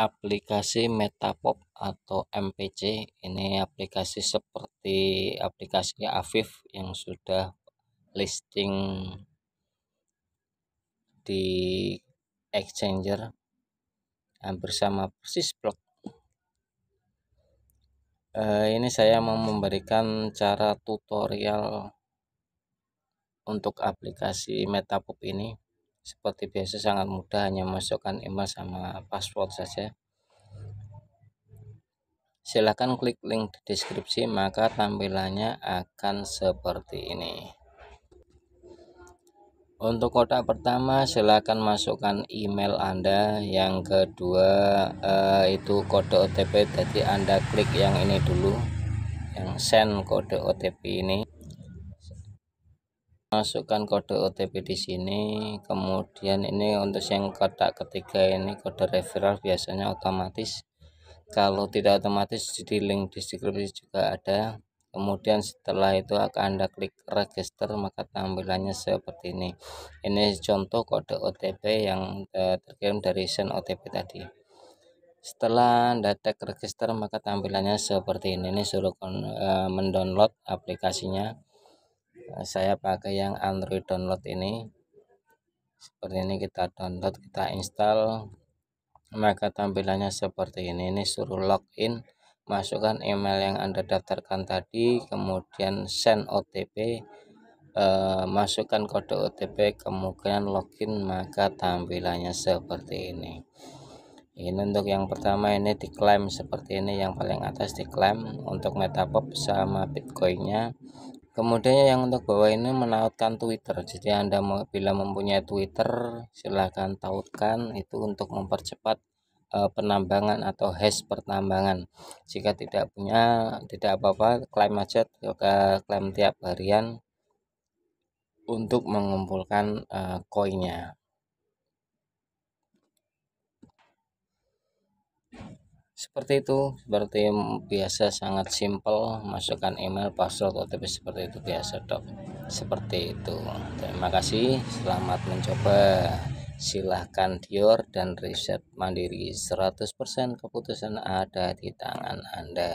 aplikasi Metapop atau MPC ini aplikasi seperti aplikasi Aviv yang sudah listing di exchanger hampir sama persis blog eh, ini saya mau memberikan cara tutorial untuk aplikasi Metapop ini seperti biasa sangat mudah hanya masukkan email sama password saja silahkan klik link di deskripsi maka tampilannya akan seperti ini untuk kotak pertama silahkan masukkan email anda yang kedua eh, itu kode OTP jadi anda klik yang ini dulu yang send kode OTP ini masukkan kode OTP di sini kemudian ini untuk yang kotak ketiga ini kode referral biasanya otomatis kalau tidak otomatis di link deskripsi juga ada kemudian setelah itu akan anda klik register maka tampilannya seperti ini ini contoh kode OTP yang eh, terkirim dari send OTP tadi setelah anda tag register maka tampilannya seperti ini ini suruh eh, mendownload aplikasinya Nah, saya pakai yang Android download ini seperti ini kita download kita install maka tampilannya seperti ini ini suruh login masukkan email yang anda daftarkan tadi kemudian send OTP eh, masukkan kode OTP kemudian login maka tampilannya seperti ini ini untuk yang pertama ini diklaim seperti ini yang paling atas diklaim untuk metapop sama bitcoinnya kemudian yang untuk bawah ini menautkan Twitter jadi Anda bila mempunyai Twitter silahkan tautkan itu untuk mempercepat uh, penambangan atau hash pertambangan jika tidak punya tidak apa-apa klaim aja juga klaim tiap harian untuk mengumpulkan eh, koinnya uh, seperti itu seperti biasa sangat simpel. masukkan email password OTP seperti itu biasa dok seperti itu terima kasih selamat mencoba silahkan Dior dan riset mandiri 100% keputusan ada di tangan Anda